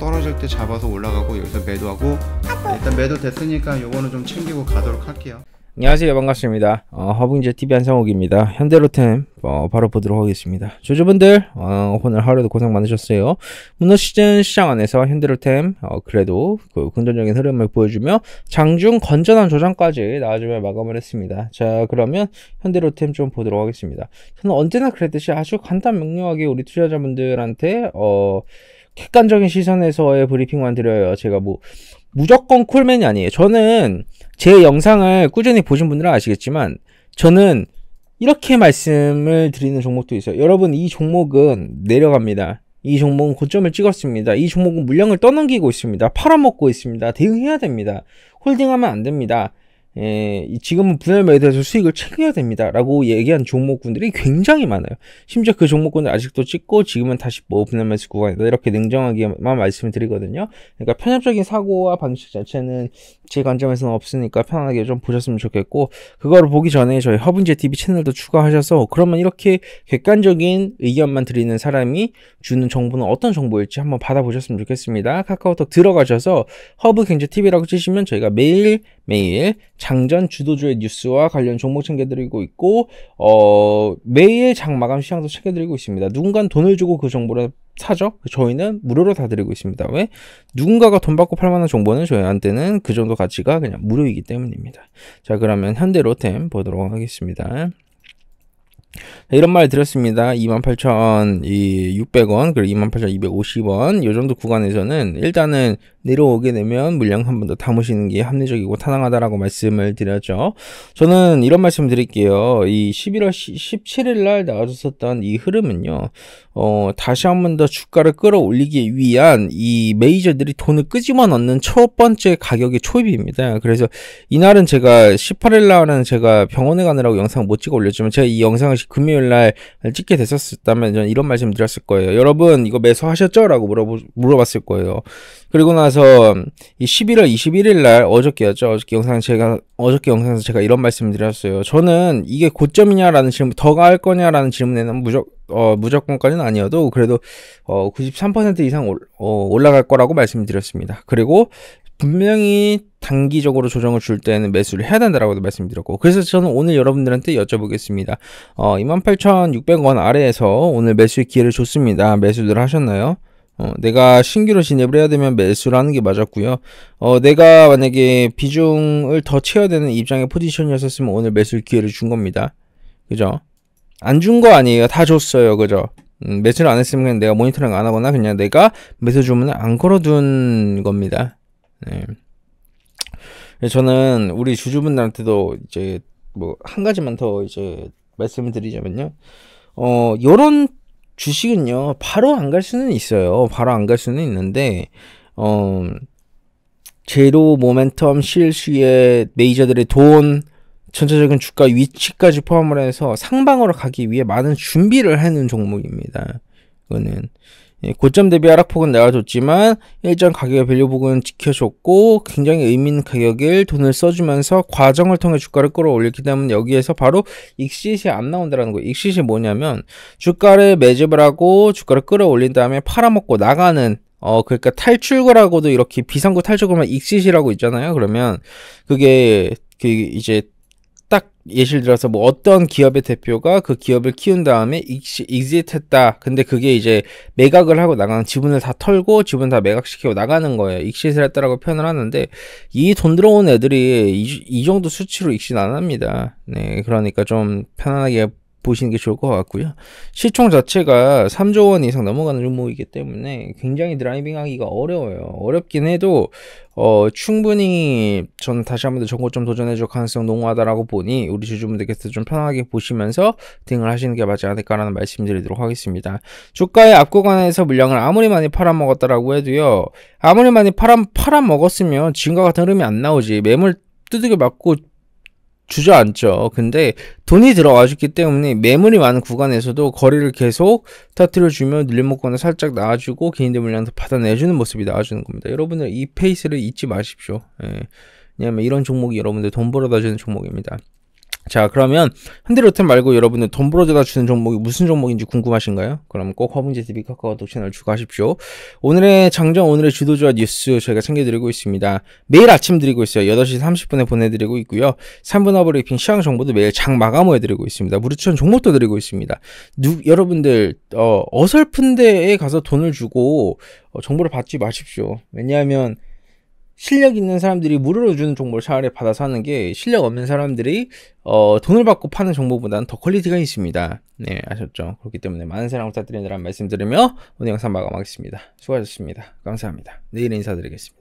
떨어질 때 잡아서 올라가고 여기서 매도하고 일단 매도 됐으니까 요거는 좀 챙기고 가도록 할게요 안녕하세요 반갑습니다 어, 허브인제 t v 한상욱입니다 현대로템 어, 바로 보도록 하겠습니다 조조분들 어, 오늘 하루도 고생 많으셨어요 문어 시즌 시장 안에서 현대로템 어, 그래도 그 긍정적인 흐름을 보여주며 장중 건전한 조장까지 나와주며 마감을 했습니다 자 그러면 현대로템 좀 보도록 하겠습니다 저는 언제나 그랬듯이 아주 간단 명료하게 우리 투자자분들한테 어, 객관적인 시선에서의 브리핑만 드려요 제가 뭐 무조건 콜맨이 아니에요 저는 제 영상을 꾸준히 보신 분들은 아시겠지만 저는 이렇게 말씀을 드리는 종목도 있어요. 여러분 이 종목은 내려갑니다. 이 종목은 고점을 찍었습니다. 이 종목은 물량을 떠넘기고 있습니다. 팔아먹고 있습니다. 대응해야 됩니다. 홀딩하면 안 됩니다. 예, 지금은 분할매에 서 수익을 챙겨야 됩니다. 라고 얘기한 종목군들이 굉장히 많아요. 심지어 그 종목군을 아직도 찍고 지금은 다시 뭐 분할매수 구간이다. 이렇게 냉정하게만 말씀을 드리거든요. 그러니까 편협적인 사고와 방식 자체는 제 관점에서는 없으니까 편하게 좀 보셨으면 좋겠고, 그거를 보기 전에 저희 허브제 TV 채널도 추가하셔서 그러면 이렇게 객관적인 의견만 드리는 사람이 주는 정보는 어떤 정보일지 한번 받아보셨으면 좋겠습니다. 카카오톡 들어가셔서 허브 경제 TV라고 치시면 저희가 매일매일 장전 주도주의 뉴스와 관련 종목 챙겨드리고 있고 어 매일 장 마감 시장도 챙겨드리고 있습니다. 누군가 돈을 주고 그 정보를 사죠. 저희는 무료로 다 드리고 있습니다. 왜? 누군가가 돈 받고 팔만한 정보는 저희한테는 그 정도 가치가 그냥 무료이기 때문입니다. 자 그러면 현대 로템 보도록 하겠습니다. 이런 말 드렸습니다. 28,600원, 그리고 28,250원, 요 정도 구간에서는 일단은 내려오게 되면 물량 한 번 더 담으시는 게 합리적이고 타당하다라고 말씀을 드렸죠. 저는 이런 말씀 드릴게요. 이 11월 17일 날 나와줬었던 이 흐름은요, 어, 다시 한 번 더 주가를 끌어올리기 위한 이 메이저들이 돈을 끄집어 넣는 첫 번째 가격의 초입입니다. 그래서 이날은 제가 18일 날은 제가 병원에 가느라고 영상 못 찍어 올렸지만 제가 이 영상을 금요일 날 찍게 됐었다면 저는 이런 말씀 드렸을 거예요. 여러분 이거 매수하셨죠? 라고 물어보, 물어봤을 거예요. 그리고 나서 이 11월 21일 날 어저께였죠. 어저께 영상 제가 어저께 영상에서 제가 이런 말씀을 드렸어요. 저는 이게 고점이냐라는 질문, 더 갈 거냐라는 질문에는 무조, 어, 무조건까지는 아니어도 그래도 어, 93% 이상 올, 어, 올라갈 거라고 말씀드렸습니다. 그리고 분명히 단기적으로 조정을 줄 때는 매수를 해야 된다라고도 말씀드렸고 그래서 저는 오늘 여러분들한테 여쭤보겠습니다. 어, 28,600원 아래에서 오늘 매수의 기회를 줬습니다. 매수들 하셨나요? 어, 내가 신규로 진입을 해야 되면 매수를 하는 게 맞았고요. 어, 내가 만약에 비중을 더 채워야 되는 입장의 포지션이었으면 오늘 매수 기회를 준 겁니다. 그죠? 안 준 거 아니에요. 다 줬어요. 그죠? 음, 매수를 안 했으면 그냥 내가 모니터링 안 하거나 그냥 내가 매수 주문을 안 걸어둔 겁니다. 네. 저는 우리 주주분들한테도 이제 뭐 한 가지만 더 이제 말씀을 드리자면요. 어, 요런 주식은요, 바로 안 갈 수는 있어요. 바로 안 갈 수는 있는데, 어, 제로 모멘텀 실수의 메이저들의 돈, 전체적인 주가 위치까지 포함을 해서 상방으로 가기 위해 많은 준비를 하는 종목입니다. 이거는 예, 고점 대비 하락폭은 나와줬지만 일정 가격의 밸류복은 지켜줬고 굉장히 의미 있는 가격을 돈을 써주면서 과정을 통해 주가를 끌어올렸기 때문에 여기에서 바로 익시시 안 나온다라는 거예요. 익시시 뭐냐면 주가를 매집을 하고 주가를 끌어올린 다음에 팔아먹고 나가는 어 그러니까 탈출구라고도 이렇게 비상구 탈출구만 익시시라고 있잖아요. 그러면 그게 그 이제 딱 예시를 들어서 뭐 어떤 기업의 대표가 그 기업을 키운 다음에 익시트했다. 근데 그게 이제 매각을 하고 나가는 지분을 다 털고 지분 다 매각시키고 나가는 거예요. 익시트를 했다라고 표현을 하는데 이 돈 들어온 애들이 이, 이 정도 수치로 익시안 합니다. 네, 그러니까 좀 편안하게 보시는 게 좋을 것 같고요. 시총 자체가 3조 원 이상 넘어가는 종목이기 때문에 굉장히 드라이빙하기가 어려워요. 어렵긴 해도 어, 충분히 저는 다시 한번더 정보 좀 도전해 줄 가능성 농후하다라고 보니 우리 주주분들께서 좀 편하게 보시면서 등을 하시는 게 맞지 않을까라는 말씀드리도록 하겠습니다. 주가의 앞구간에서 물량을 아무리 많이 팔아먹었다라고 해도요. 아무리 많이 팔아, 팔아먹었으면 지금과 같은 흐름이 안 나오지. 매물 두드겨 맞고 주저앉죠. 근데 돈이 들어와셨기 때문에 매물이 많은 구간에서도 거리를 계속 터트려주면 늘림목권을 살짝 나와주고 개인대 물량도 받아내주는 모습이 나와주는 겁니다. 여러분들 이 페이스를 잊지 마십시오. 예. 왜냐하면 이런 종목이 여러분들 돈 벌어다 주는 종목입니다. 자 그러면 현대로템 말고 여러분들 돈 벌어져다 주는 종목이 무슨 종목인지 궁금하신가요? 그럼 꼭 허문제 t 비 카카오톡 채널 추가하십시오. 오늘의 장정 오늘의 주도주와 뉴스 저희가 챙겨드리고 있습니다. 매일 아침 드리고 있어요. 8시 30분에 보내드리고 있고요. 3분 허브리핑 시황 정보도 매일 장 마감 후에 드리고 있습니다. 무료추천 종목도 드리고 있습니다. 누, 여러분들 어, 어설픈 데에 가서 돈을 주고 어, 정보를 받지 마십시오. 왜냐하면 실력 있는 사람들이 무료로 주는 정보를 차라리 받아서 하는 게 실력 없는 사람들이 어, 돈을 받고 파는 정보보다는 더 퀄리티가 있습니다. 네, 아셨죠? 그렇기 때문에 많은 사랑 부탁드린다는 말씀 드리며 오늘 영상 마감하겠습니다. 수고하셨습니다. 감사합니다. 내일 인사드리겠습니다.